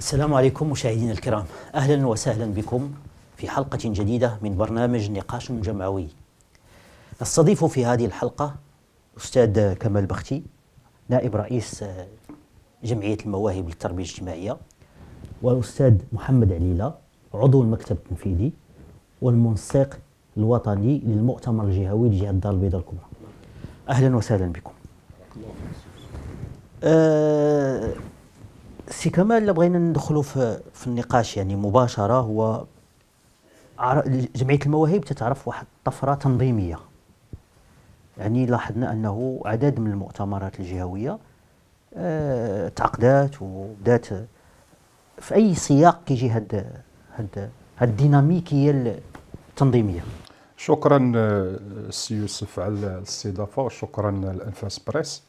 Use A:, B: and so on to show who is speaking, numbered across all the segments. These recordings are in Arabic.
A: السلام عليكم مشاهدينا الكرام اهلا وسهلا بكم في حلقه جديده من برنامج نقاش جمعوي نستضيف في هذه الحلقه استاذ كمال بختي نائب رئيس جمعيه المواهب للتربيه الاجتماعيه والاستاذ محمد عليله عضو المكتب التنفيذي والمنسق الوطني للمؤتمر الجهوي لجهه الدار البيضاء الكبرى اهلا وسهلا بكم آه، سي كمال اللي بغينا ندخلوا في, في النقاش يعني مباشره هو جمعيه المواهب تتعرف واحد طفره تنظيميه يعني لاحظنا انه عدد من المؤتمرات الجهويه أه تعقدات وبدات في اي سياق كيجي هاد هاد هاد الديناميكيه التنظيميه
B: شكرا آه، سي يوسف على الاستضافه وشكرا آه، الانفاس بريس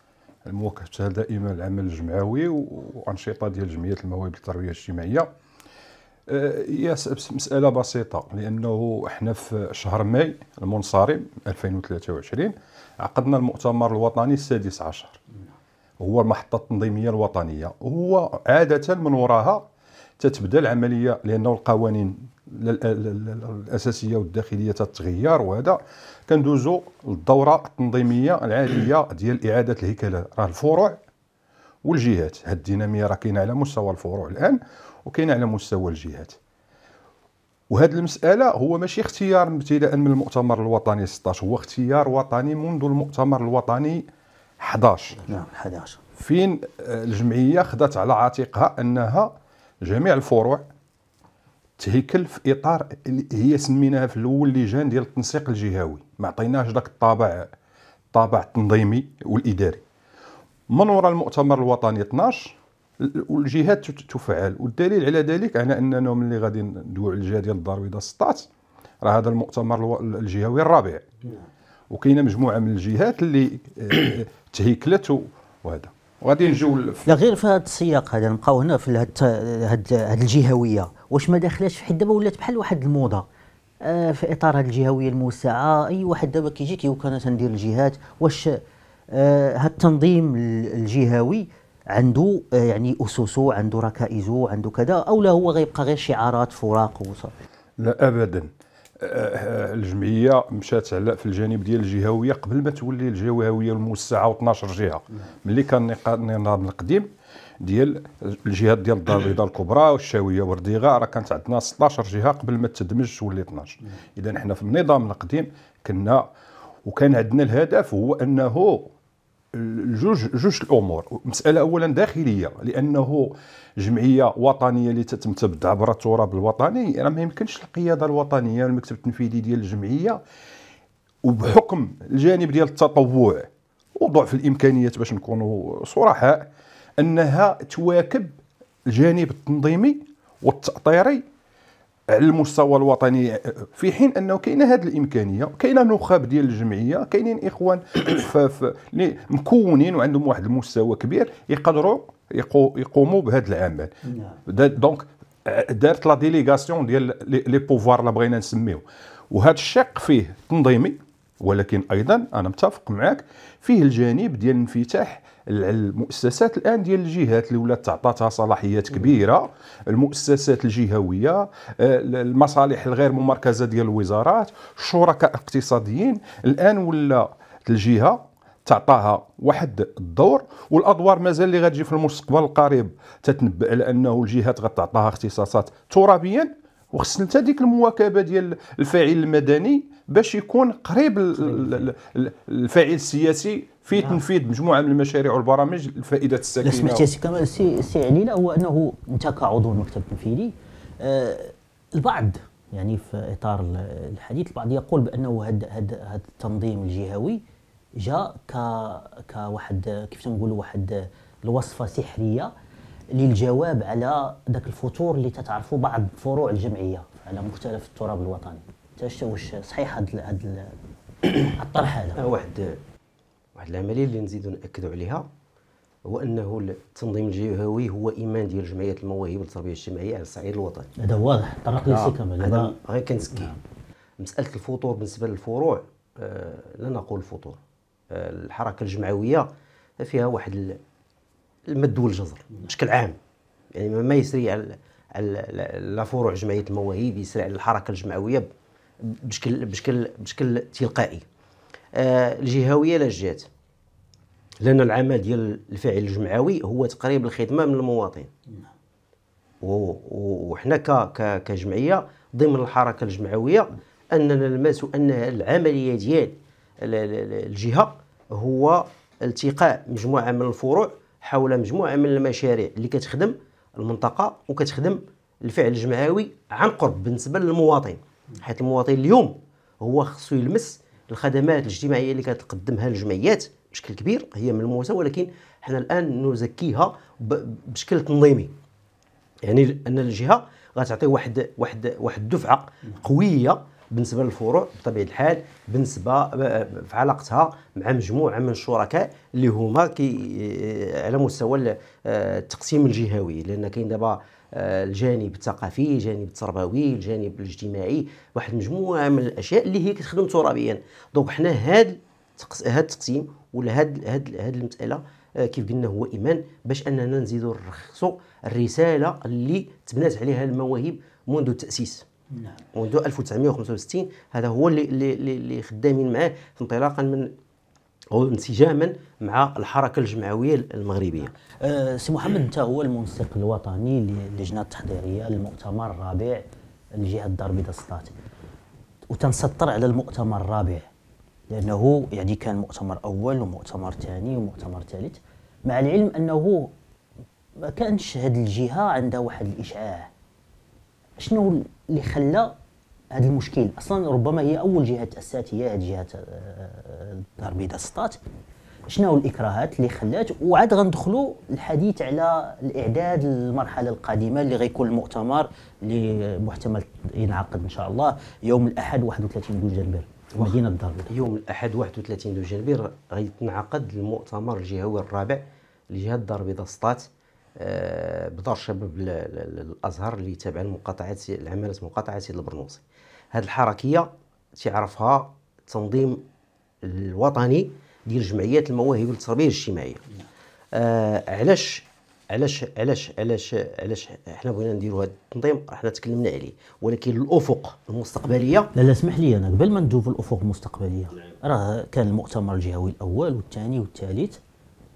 B: المواكبه دائما العمل الجمعوي وانشطه ديال جمعيه المواهب للتربيه الاجتماعيه هي آه، مساله بسيطه لانه احنا في شهر ماي المنصرم 2023 عقدنا المؤتمر الوطني السادس عشر هو المحطه التنظيميه الوطنيه هو عاده من وراها تتبدا العمليه لانه القوانين الاساسيه والداخليه التغيير وهذا كندوزو للدوره التنظيميه العاديه ديال اعاده الهيكله راه الفروع والجهات هاد الديناميه راه كاينه على مستوى الفروع الان وكاينه على مستوى الجهات وهاد المسألة هو ماشي اختيار ابتداء من المؤتمر الوطني 16 هو اختيار وطني منذ المؤتمر الوطني 11 نعم 11 فين آه، الجمعية خدات على عاتقها أنها جميع الفروع تهيكل في اطار هي سميناها في الاول لجان ديال التنسيق الجهوي ما عطيناش داك الطابع الطابع التنظيمي والاداري من وراء المؤتمر الوطني 12 والجهات تفعل والدليل على ذلك على اننا ملي غادي ندويو على الجهه ديال الدرويده 16 راه هذا المؤتمر الجهوي الرابع نعم. وكاينه مجموعه من الجهات اللي آه، تهيكلت وهذا
A: وغادي نجيو لا غير في هذا السياق هذا نبقاو هنا في هذه الجهويه واش ما داخلاش حيت دابا ولات بحال واحد الموضه آه في اطار هذه الجهويه الموسعه اي واحد دابا كيجي كيقول انا تندير الجهات واش آه التنظيم الجهوي عنده آه يعني اسسه عنده ركائزه عنده كذا او لا هو غيبقى غير شعارات فراق وصافي لا ابدا
B: الجمعيه مشات على في الجانب ديال الجهويه قبل ما تولي الجهويه الموسعه و12 جهه ملي كان النظام القديم ديال الجهات ديال الدار البيضاء الكبرى والشاويه ورديغه راه كانت عندنا 16 جهه قبل ما تدمج تولي 12 اذا حنا في النظام القديم كنا وكان عندنا الهدف هو انه جوج جوج الامور مساله اولا داخليه لانه جمعيه وطنيه اللي تتمتد عبر التراب الوطني راه ما يمكنش القياده الوطنيه المكتب التنفيذي ديال الجمعيه وبحكم الجانب ديال التطوع وضعف الامكانيات باش نكونوا صرحاء انها تواكب الجانب التنظيمي والتاطيري على المستوى الوطني في حين انه كاينه هذه الامكانيه كاينه نخب ديال الجمعيه كاينين اخوان اللي مكونين وعندهم واحد المستوى كبير يقدروا يقوموا بهذا العمل نعم. دونك دارت لا ديليغاسيون ديال لي بوفوار لا بغينا نسميو وهذا الشق فيه تنظيمي ولكن ايضا انا متفق معك فيه الجانب ديال الانفتاح المؤسسات الان ديال الجهات اللي ولات تعطاتها صلاحيات كبيره المؤسسات الجهويه آه، المصالح الغير ممركزه ديال الوزارات شركاء اقتصاديين الان ولا الجهه تعطاها واحد الدور والادوار مازال اللي غتجي في المستقبل القريب تتنبأ على انه الجهات غتعطاها اختصاصات ترابيا وخصنا حتى ديك المواكبه ديال الفاعل المدني باش يكون قريب الفاعل السياسي في نعم. تنفيذ مجموعه من المشاريع والبرامج الفائده الساكنه سمعت سمحت سي
A: كمال سي سي علينا هو انه انت كعضو المكتب التنفيذي آه البعض يعني في اطار الحديث البعض يقول بانه هذا هذا التنظيم الجهوي جاء ك كواحد كيف تنقولوا واحد الوصفه سحريه للجواب على ذاك الفتور اللي تتعرفوا بعض فروع الجمعيه على مختلف التراب الوطني انت واش صحيح هذا هذا الطرح هذا أه، واحد واحد العمليه اللي نزيدو ناكدوا عليها
C: هو انه التنظيم الجهوي هو ايمان ديال جمعيه المواهب والتربيه الاجتماعيه على الصعيد الوطني هذا واضح طرق لي كامل هذا غير كنسكي نعم. مساله الفطور بالنسبه للفروع آه لا نقول الفطور آه الحركه الجمعويه فيها واحد المد والجزر بشكل عام يعني ما يسري على لا فروع جمعيه المواهب يسري على الحركه الجمعويه بشكل بشكل بشكل تلقائي آه، الجهويه لا جات لان العمل ديال الفاعل الجمعوي هو تقريب الخدمه من المواطن وحنا كجمعيه ضمن الحركه الجمعويه اننا نلمس ان العمليه ديال الجهه هو التقاء مجموعه من الفروع حول مجموعه من المشاريع اللي كتخدم المنطقه وكتخدم الفعل الجمعوي عن قرب بالنسبه للمواطن حيث المواطن اليوم هو خصو يلمس الخدمات الاجتماعيه اللي كتقدمها الجمعيات بشكل كبير هي ملموسه ولكن حنا الان نزكيها بشكل تنظيمي يعني ان الجهه غتعطي واحد واحد واحد الدفعه قويه بالنسبه للفروع بطبيعه الحال بالنسبه آه، في علاقتها مع مجموعه من الشركاء اللي هما كي آه، على مستوى آه، التقسيم الجهوي لان كاين دابا الجانب الثقافي الجانب التربوي الجانب الاجتماعي واحد المجموعه من الاشياء اللي هي كتخدم ترابيا دونك حنا هاد هاد التقسيم ولا هاد هاد هاد المساله كيف قلنا هو ايمان باش اننا نزيدو نرخصوا الرساله اللي تبنات عليها المواهب منذ التاسيس نعم منذ 1965 هذا هو اللي اللي اللي خدامين معاه انطلاقا من او انسجاما مع الحركه
A: الجمعويه المغربيه. نعم. أه سي محمد انت هو المنسق الوطني للجنه التحضيريه للمؤتمر الرابع لجهه الدار البيضاء السطات وتنسطر على المؤتمر الرابع لانه يعني كان مؤتمر اول ومؤتمر ثاني ومؤتمر ثالث مع العلم انه ما كانش هذه الجهه عندها واحد الاشعاع شنو اللي خلى هذا المشكل اصلا ربما هي اول جهه تاسست هي هذه جهه الدار آه، البيضاء سطات شنو الاكراهات اللي خلات وعاد غندخلوا الحديث على الاعداد للمرحله القادمه اللي غيكون المؤتمر اللي محتمل ينعقد ان شاء الله يوم الاحد 31 دجنبر مدينه الدار البيضاء يوم الاحد 31 دجنبر غيتنعقد المؤتمر الجهوي
C: الرابع لجهه الدار البيضاء سطات آه، بدور شباب الازهر اللي تابع لمقاطعه العماله مقاطعه سيد البرنوصي هذه الحركيه تعرفها التنظيم الوطني ديال جمعيات المواهب والتربيه الاجتماعيه آه علاش علاش علاش علاش علاش احنا بغينا نديروا هذا
A: التنظيم احنا تكلمنا عليه ولكن الافق المستقبليه لا لا اسمح لي انا قبل ما ندوب الافق المستقبليه راه كان المؤتمر الجهوي الاول والثاني والثالث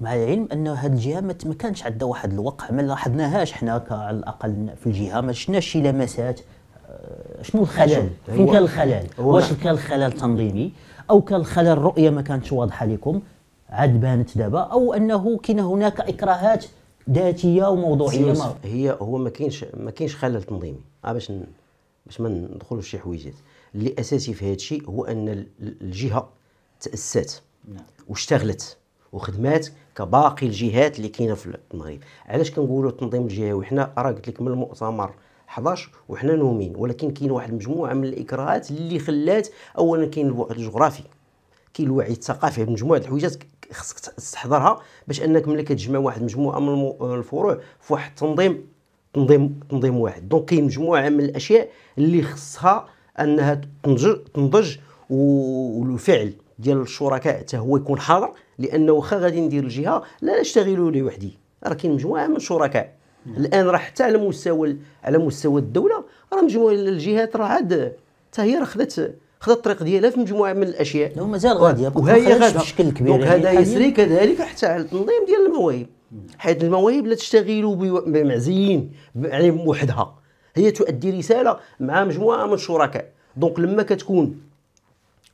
A: مع العلم ان هذه الجهه ما كانش عندها واحد الوقع ما لاحظناهاش حنا على الاقل في الجهه ما شفناش شي لمسات آه، شنو الخلل فين كان الخلل واش كان الخلل تنظيمي او كان الخلل الرؤيه ما كانتش واضحه لكم عاد بانت دابا او انه كاين هناك اكراهات ذاتيه وموضوعيه
C: هي هو ما كاينش ما كاينش خلل تنظيمي آه، باش باش ما ندخلوش شي حويجات اللي اساسي في هذا الشيء هو ان الجهه تاسات نعم. واشتغلت وخدمات كباقي الجهات اللي كاينه في المغرب علاش كنقولوا التنظيم الجهوي حنا راه قلت لك من المؤتمر 11 وحنا نومين ولكن كاين واحد المجموعه من الاكراهات اللي خلات اولا كاين الوعي الجغرافي كاين الوعي الثقافي مجموعه الحويجات خصك تستحضرها باش انك ملي كتجمع واحد المجموعه من الفروع في واحد التنظيم تنظيم تنظيم واحد دونك كاين مجموعه من الاشياء اللي خصها انها تنضج تنضج والفعل ديال الشركاء حتى هو يكون حاضر لانه واخا غادي ندير الجهه لا نشتغل لوحدي راه كاين مجموعه من الشركاء الان راه حتى على مستوى على مستوى الدوله راه مجموعه الجهات راه عاد حتى هي راه خذت خذت الطريق ديالها في مجموعه من الاشياء ومازال غاديه وهي غاده بشكل كبير دونك يعني هذا يسري كذلك حتى على التنظيم ديال المواهب حيث المواهب لا تشتغل بمعزيين يعني وحدها هي تؤدي رساله مع مجموعه من الشركاء دونك لما كتكون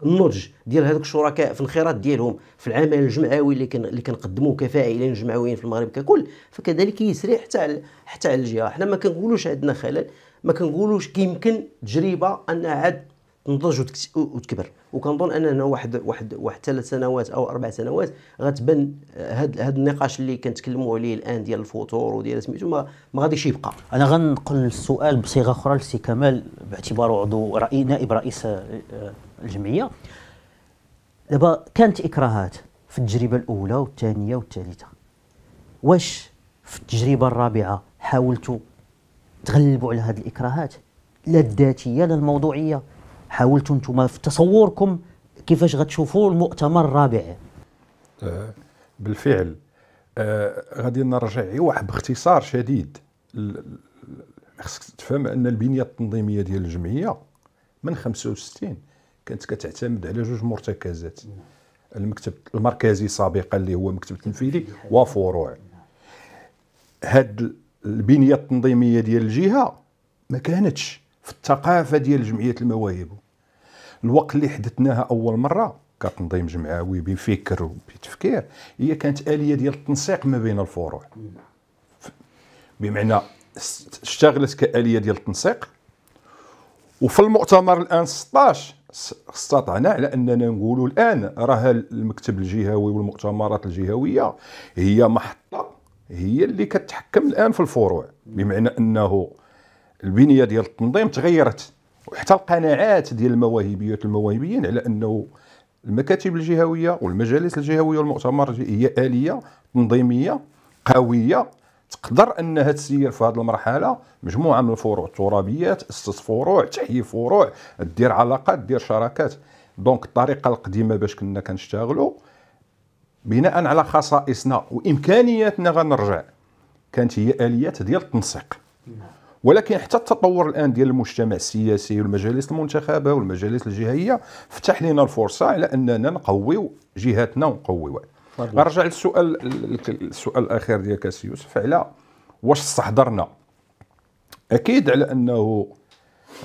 C: النضج ديال هذوك الشركاء في الانخراط ديالهم في العمل الجمعوي اللي كن اللي كنقدموه كفاعلين جمعويين في المغرب ككل فكذلك يسري حتى على حتى على الجهه حنا ما كنقولوش عندنا خلل ما كنقولوش كيمكن تجربه انها عاد تنضج وتكبر وكنظن ان واحد واحد واحد ثلاث سنوات او اربع سنوات غتبان آه، هاد هاد النقاش اللي كنتكلموا عليه الان ديال الفطور وديال سميتو ما, ما غاديش يبقى انا غنقل السؤال
A: بصيغه اخرى لسي كمال باعتباره عضو رئي نائب رئيس آه، آه، الجمعيه دابا كانت اكراهات في التجربه الاولى والثانيه والثالثه واش في التجربه الرابعه حاولتوا تغلبوا على هذه الاكراهات لا الذاتيه لا الموضوعيه حاولتوا انتم في تصوركم كيفاش غتشوفوا المؤتمر الرابع
B: آه، بالفعل آه غادي نرجع واحد باختصار شديد خصك تفهم ان البنيه التنظيميه ديال الجمعيه من 65 كانت كتعتمد على جوج مرتكزات المكتب المركزي سابقا اللي هو مكتب التنفيذي وفروع هاد البنيه التنظيميه ديال الجهه ما كانتش في الثقافه ديال جمعيه المواهب الوقت اللي حدثناها اول مره كتنظيم جمعوي بفكر وبتفكير هي كانت اليه ديال التنسيق ما بين الفروع بمعنى اشتغلت كاليه ديال التنسيق وفي المؤتمر الان 16 استطعنا على اننا نقولوا الان راه المكتب الجهوي والمؤتمرات الجهويه هي محطه هي اللي كتحكم الان في الفروع بمعنى انه البنيه ديال التنظيم تغيرت وحتى القناعات ديال المواهبيات المواهبيين على انه المكاتب الجهويه والمجالس الجهويه والمؤتمر هي اليه تنظيميه قويه تقدر انها تسير في هذه المرحله مجموعه من الفروع الترابيه تاسس فروع تحيي فروع دير علاقات دير شراكات دونك الطريقه القديمه باش كنا كنشتغلوا بناء على خصائصنا وامكانياتنا غنرجع كانت هي اليات ديال التنسيق ولكن حتى التطور الان ديال المجتمع السياسي والمجالس المنتخبه والمجالس الجهويه فتح لنا الفرصه على اننا نقويو جهاتنا ونقويوها نرجع للسؤال السؤال الاخير ديالك سي يوسف على واش استحضرنا اكيد على انه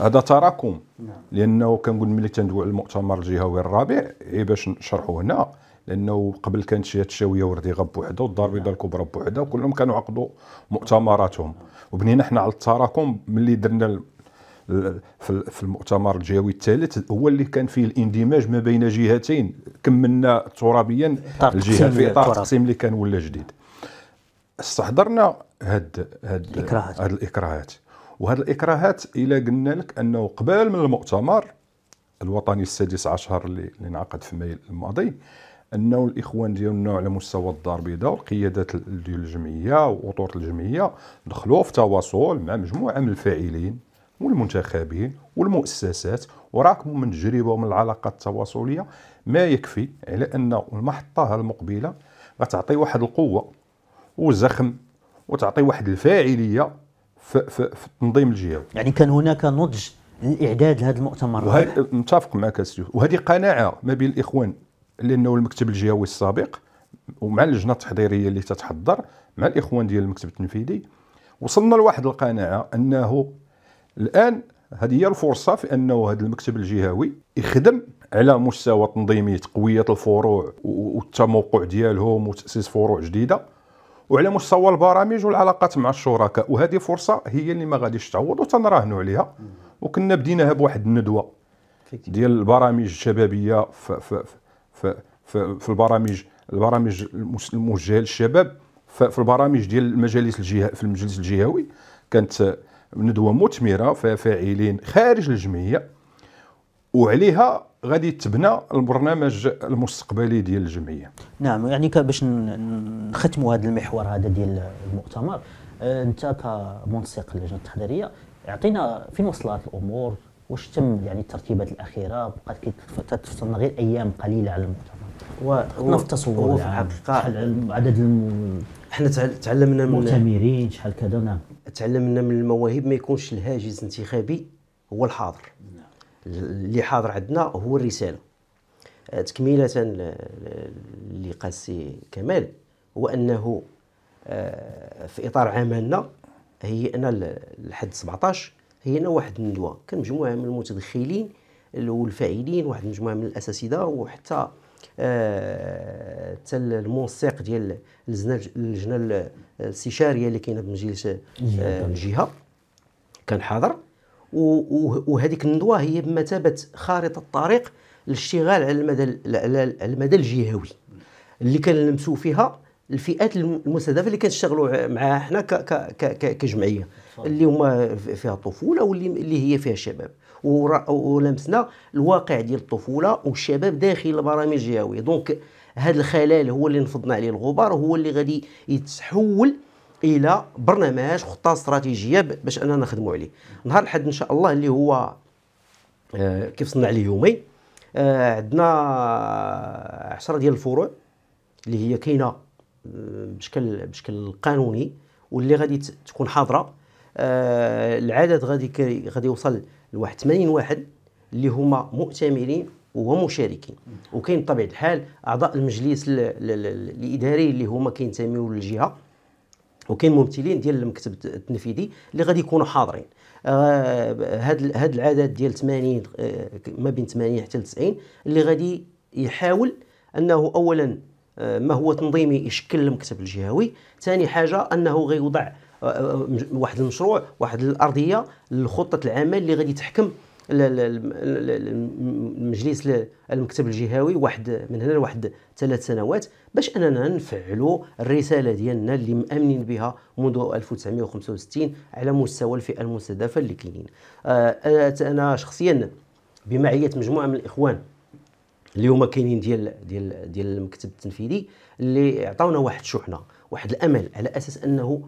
B: هذا تراكم نعم. لانه كنقول ملي تندوي على المؤتمر الجهوي الرابع غير إيه باش نشرحوا هنا لانه قبل كانت شي الشاويه وردي غب بوحده والدار البيضاء الكبرى بوحده وكلهم كانوا عقدوا مؤتمراتهم وبنينا حنا على التراكم ملي درنا في المؤتمر الجهوي الثالث هو اللي كان فيه الاندماج ما بين جهتين كملنا ترابيا الجهه في اطار التقسيم اللي كان ولا جديد استحضرنا هاد هاد الاكراهات هاد الاكراهات وهاد الاكراهات الى قلنا لك انه قبل من المؤتمر الوطني السادس عشر اللي انعقد في مايو الماضي انه الاخوان ديالنا على مستوى الدار البيضاء والقيادات ديال الجمعيه وخطوط الجمعيه دخلوا في تواصل مع مجموعه من الفاعلين والمنتخبين والمؤسسات وراكم من تجربة ومن العلاقات التواصليه ما يكفي على ان المحطه المقبله غتعطي واحد القوه وزخم وتعطي واحد الفاعليه في, في, في التنظيم
A: الجهوي يعني كان هناك نضج للاعداد لهذا المؤتمر
B: متفق معك سيدي وهذه قناعه ما بين الاخوان لانه المكتب الجهوي السابق ومع اللجنه التحضيريه اللي تتحضر مع الاخوان ديال المكتب التنفيذي وصلنا لواحد القناعه انه الان هذه هي الفرصه في انه هذا المكتب الجهوي يخدم على مستوى تنظيمي تقويه الفروع والتموقع ديالهم وتاسيس فروع جديده وعلى مستوى البرامج والعلاقات مع الشركاء وهذه فرصه هي اللي ما غاديش تعوض وتنراهنوا عليها وكنا بديناها بواحد الندوه ديال البرامج الشبابيه في, في, في, في, في البرامج البرامج الموجهه للشباب في البرامج ديال المجالس الجهه في المجلس الجهوي كانت ندوه مثمره فيها فاعلين خارج الجمعيه وعليها غادي تبنى البرنامج المستقبلي ديال الجمعيه
A: نعم يعني باش نختموا هذا المحور هذا ديال المؤتمر آه، انت كمنسق اللجنه التحضيريه اعطينا فين وصلت الامور واش تم يعني الترتيبات الاخيره بقات كتفصلنا غير ايام قليله على المؤتمر وحطنا في التصور هو في الحقيقه عدد احنا تعلمنا من مؤتمرين شحال كذا نعم
C: تعلمنا من المواهب ما يكونش الهاجس الانتخابي هو الحاضر نعم. اللي حاضر عندنا هو الرساله آه، تكميله اللي قال السي كمال هو انه آه، في اطار عملنا هيئنا لحد 17 هيئنا واحد الندوه كان مجموعه من المتدخلين والفاعلين واحد المجموعه من الاساتذه وحتى آه، حتى المنسق ديال اللجنه اللجنه الاستشاريه اللي كاينه بمجلس الجهه آه، كان حاضر وهذيك الندوه هي بمثابه خارطه الطريق للاشتغال على المدى على المدى الجهوي اللي كنلمسوا فيها الفئات المستهدفه اللي كنشتغلوا معها حنا كجمعيه اللي هما فيها الطفوله واللي هي فيها الشباب ولمسنا الواقع ديال الطفوله والشباب داخل البرامج الجهويه دونك هذا الخلل هو اللي نفضنا عليه الغبار هو اللي غادي يتحول الى برنامج خطه استراتيجيه باش اننا نخدموا عليه نهار الحد ان شاء الله اللي هو آه، كيف صنع عليه يومي آه، عندنا 10 ديال الفروع اللي هي كاينه آه، بشكل بشكل قانوني واللي غادي تكون حاضره العدد غادي غادي يوصل لواحد 80 واحد اللي هما مؤتمرين ومشاركين وكاين بطبيعه الحال اعضاء المجلس الاداري اللي هما كينتميو للجهه وكاين ممثلين ديال المكتب التنفيذي اللي غادي يكونوا حاضرين هذا آه هذا العدد ديال 80 آه ما بين 80 حتى 90 اللي غادي يحاول انه اولا آه ما هو تنظيمي يشكل المكتب الجهوي ثاني حاجه انه غيوضع واحد المشروع واحد الارضيه لخطه العمل اللي غادي تحكم المجلس المكتب الجهوي واحد من هنا لواحد ثلاث سنوات باش اننا نفعلوا الرساله ديالنا اللي مامنين بها منذ 1965 على مستوى الفئه المستهدفه اللي كاينين آه، آه، انا شخصيا بمعيه مجموعه من الاخوان اللي هما كاينين ديال ديال ديال المكتب التنفيذي اللي عطاونا واحد الشحنه واحد الامل على اساس انه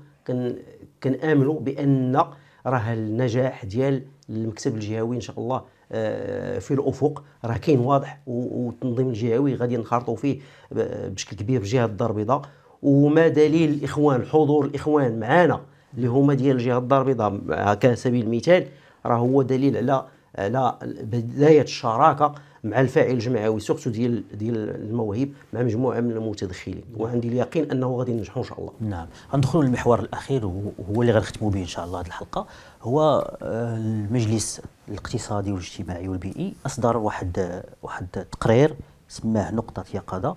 C: كنامنوا بان راه النجاح ديال المكتب الجهوي ان شاء الله آه، في الافق راه كاين واضح والتنظيم الجهوي غادي نخرطوا فيه بشكل كبير في جهه الدار البيضاء وما دليل الاخوان حضور الاخوان معانا اللي هما ديال الجهه الدار البيضاء على سبيل المثال راه هو دليل على على آه، بدايه الشراكه مع الفاعل الجمعوي سورتو ديال ديال المواهب مع مجموعه من المتدخلين وعندي اليقين انه غادي ينجحوا
A: ان شاء الله نعم غندخلوا للمحور الاخير وهو اللي غنختموا به ان شاء الله هذه الحلقه هو آه، المجلس الاقتصادي والاجتماعي والبيئي اصدر واحد واحد التقرير سماه نقطه يقظه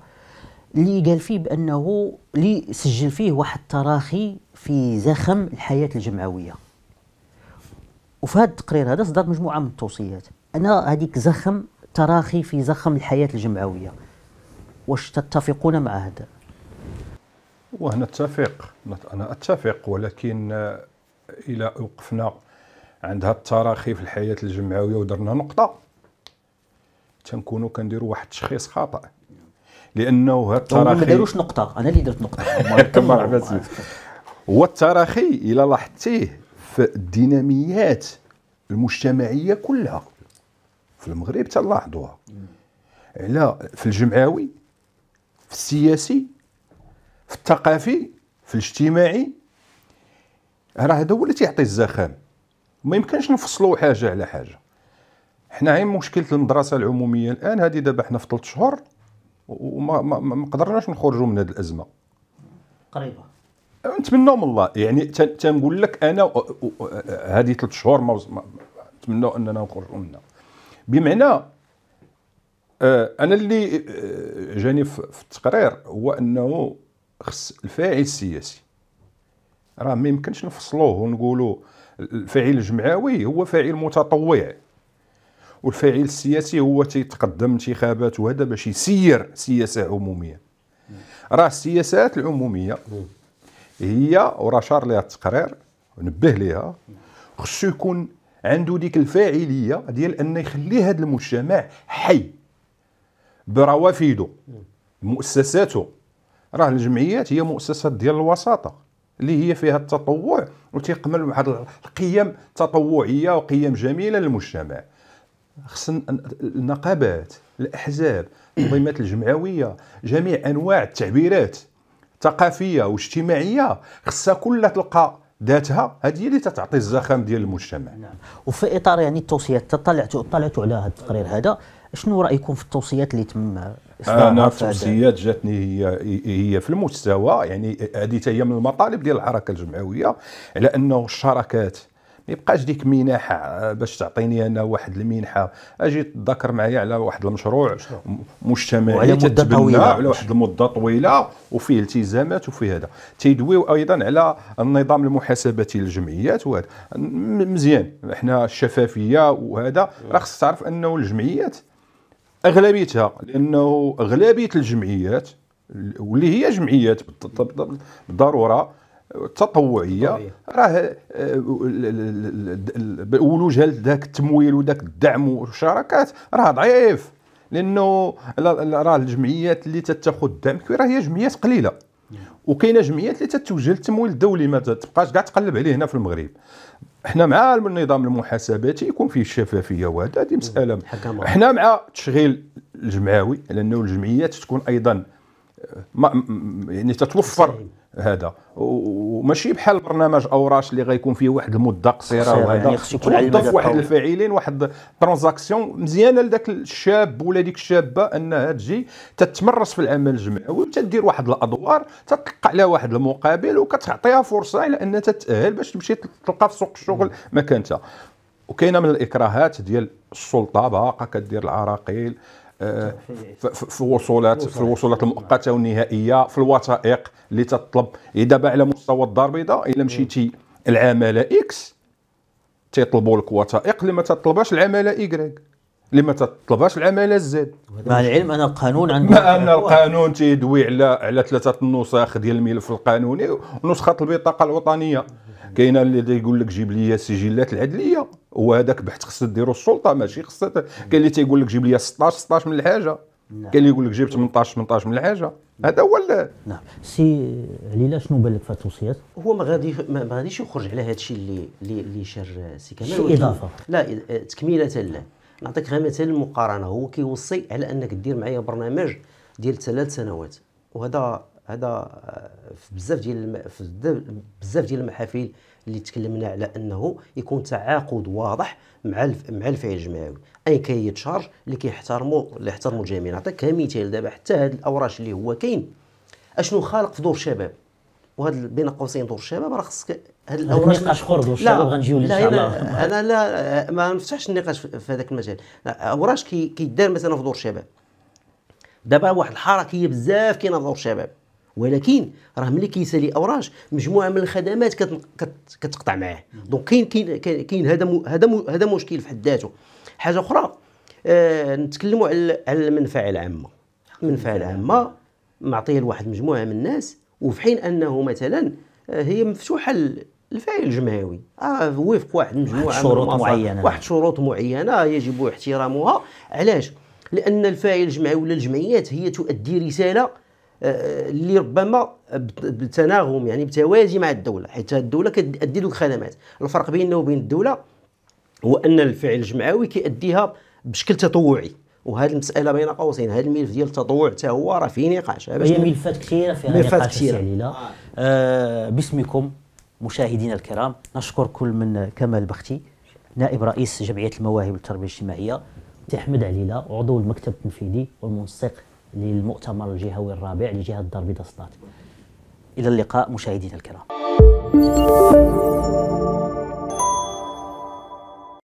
A: اللي قال فيه بانه اللي سجل فيه واحد التراخي في زخم الحياه الجمعويه وفي هذا التقرير هذا صدرت مجموعه من التوصيات انا هذيك زخم تراخي في زخم الحياه الجمعويه واش تتفقون مع هذا
B: اتفق انا اتفق ولكن الى وقفنا عند هذا التراخي في الحياه الجمعويه ودرنا نقطه تنكونوا كنديروا واحد التشخيص خاطئ لانه هاد التراخي ما داروش نقطه انا اللي درت نقطه مرحبا هو التراخي الى لاحظتيه في الديناميات المجتمعيه كلها في المغرب تلاحظوها على في الجمعوي في السياسي في الثقافي في الاجتماعي راه هذا هو اللي تيعطي الزخام ما يمكنش نفصلوا حاجه على حاجه حنا عين مشكله المدرسه العموميه الان هذه دابا حنا في 3 شهور وما ما, ما قدرناش نخرجوا من هذه الازمه قريبه نتمنى من الله يعني تنقول لك انا هذه ثلاث شهور ما نتمنى اننا نخرجوا منها بمعنى آه، انا اللي آه، جاني في التقرير هو انه خص الفاعل السياسي راه ما يمكنش نفصلوه ونقولوا الفاعل الجمعوي هو فاعل متطوع والفاعل السياسي هو تيتقدم انتخابات وهذا باش يسير سياسه عموميه راه السياسات العموميه هي ورشار لها التقرير نبه ليها خصو يكون عنده ديك الفاعليه ديال انه يخلي هذا المجتمع حي بروافده مؤسساته راه الجمعيات هي مؤسسات ديال الوساطه اللي هي فيها التطوع وتيقمل واحد القيم تطوعيه وقيم جميله للمجتمع خصنا النقابات الاحزاب التنظيمات الجمعويه جميع انواع التعبيرات ثقافيه واجتماعيه خصها كلها تلقى ذاتها هذه هي اللي تتعطي الزخم ديال المجتمع
A: نعم وفي اطار يعني التوصيات طلعتوا طلعتوا على هذا التقرير هذا شنو رايكم في التوصيات اللي تم انا التوصيات
B: جاتني هي هي في المستوى يعني هذه هي من المطالب ديال الحركه الجمعويه على انه الشراكات ما يبقاش ديك منحه باش تعطيني انا واحد المنحه اجي تذكر معايا على واحد المشروع مجتمعي على مده طويله على واحد المده طويله وفيه التزامات وفيه هذا تيدويو ايضا على النظام المحاسباتي للجمعيات وهذا مزيان احنا الشفافيه وهذا راه خصك تعرف انه الجمعيات اغلبيتها لانه اغلبيه الجمعيات واللي هي جمعيات بالضروره تطوعيه راه آه، ولوجها لذاك التمويل وذاك الدعم والشراكات راه ضعيف لانه راه الجمعيات اللي تتاخذ الدعم راه هي جمعيات قليله وكاينه جمعيات اللي تتوجه للتمويل الدولي ما تبقاش كاع تقلب عليه هنا في المغرب حنا مع النظام المحاسباتي يكون فيه الشفافيه وهذا هذه مساله حنا مع التشغيل الجمعوي لانه الجمعيات تكون ايضا آه، يعني تتوفر هذا وماشي بحال برنامج اوراش اللي غيكون فيه واحد المده قصيره وهذا يعني واحد الفاعلين واحد ترانزاكسيون مزيانه لذاك الشاب ولا ديك الشابه انها تجي تتمرس في العمل الجمعي وتدير واحد الادوار تتلقى على واحد المقابل وكتعطيها فرصه على انها تتاهل باش تمشي تلقى في سوق الشغل مكانتها وكاينه من الاكراهات ديال السلطه باقا كدير العراقيل في وصولات في الوصولات المؤقته والنهائيه في الوثائق اللي تطلب دابا على مستوى الدار البيضاء الا مشيتي العماله اكس تيطلبوا لك وثائق اللي ما تطلبهاش العماله ايكريك اللي ما تطلبهاش العماله الزاد مع العلم ان القانون عنده مع ان القانون تيدوي على على ثلاثه النسخ ديال الملف القانوني ونسخه البطاقه الوطنيه كاينه اللي تيقول لك جيب لي السجلات العدليه وهذاك بحث خص ديرو السلطه ماشي خص كاين اللي تيقول لك جيب لي 16 16 من الحاجه
A: نعم. كاين
C: اللي يقول لك جيب 18 18 من الحاجه هذا هو نعم
A: سي علي شنو بالك لك في التوصيات؟
C: هو ما غادي ما غاديش يخرج على هذا الشيء اللي اللي شار سي كمال شي اضافه لا تكميله له نعطيك غير مثال المقارنه هو كيوصي على انك دير معايا برنامج ديال ثلاث سنوات وهذا هذا آه، في بزاف ديال بزاف ديال المحافل اللي تكلمنا على انه يكون تعاقد واضح مع مع الفعل الجمعوي اين كيتشارج اللي كيحترموا اللي يحترموا الجميع نعطيك كمثال دابا حتى هاد الاوراش اللي هو كاين اشنو خالق في دور الشباب وهذا بين قوسين دور الشباب راه خصك
A: هاد الاوراش نقاش اخر دور الشباب غنجيو ان شاء الله
C: انا لا ما نفتحش النقاش في هذاك المجال اوراش كيدار كي مثلا في دور الشباب دابا واحد الحركيه بزاف كاينه في دور الشباب ولكن راه ملي كيسالي اوراج مجموعه من الخدمات كتقطع معاه دونك كاين كاين كاين هذا هذا هذا مشكل في حد ذاته حاجه اخرى آه نتكلموا على المنفعه العامه المنفعه العامه معطيه لواحد مجموعه من الناس وفي حين انه مثلا آه، هي مفتوحه الفاعل الجمعوي آه وفق واحد مجموعه شروط معينه واحد شروط معينه يجب احترامها علاش لان الفاعل الجمعوي ولا الجمعيات هي تؤدي رساله آه، اللي ربما بتناغم يعني بتوازي مع الدوله حيت الدوله كتادي دوك الخدمات الفرق بيننا وبين الدوله هو ان الفعل الجمعوي كيأديها بشكل تطوعي وهذه المساله بين قوسين هذا الملف ديال التطوع حتى هو راه فيه نقاش هي ملفات
A: كثيره فيها ملفات كثيره آه. آه باسمكم مشاهدينا الكرام نشكر كل من كمال بختي نائب رئيس جمعيه المواهب والتربيه الاجتماعيه تحمد عليله عضو المكتب التنفيذي والمنسق للمؤتمر الجهوي الرابع لجهة الدار بيضاء إلى اللقاء مشاهدينا الكرام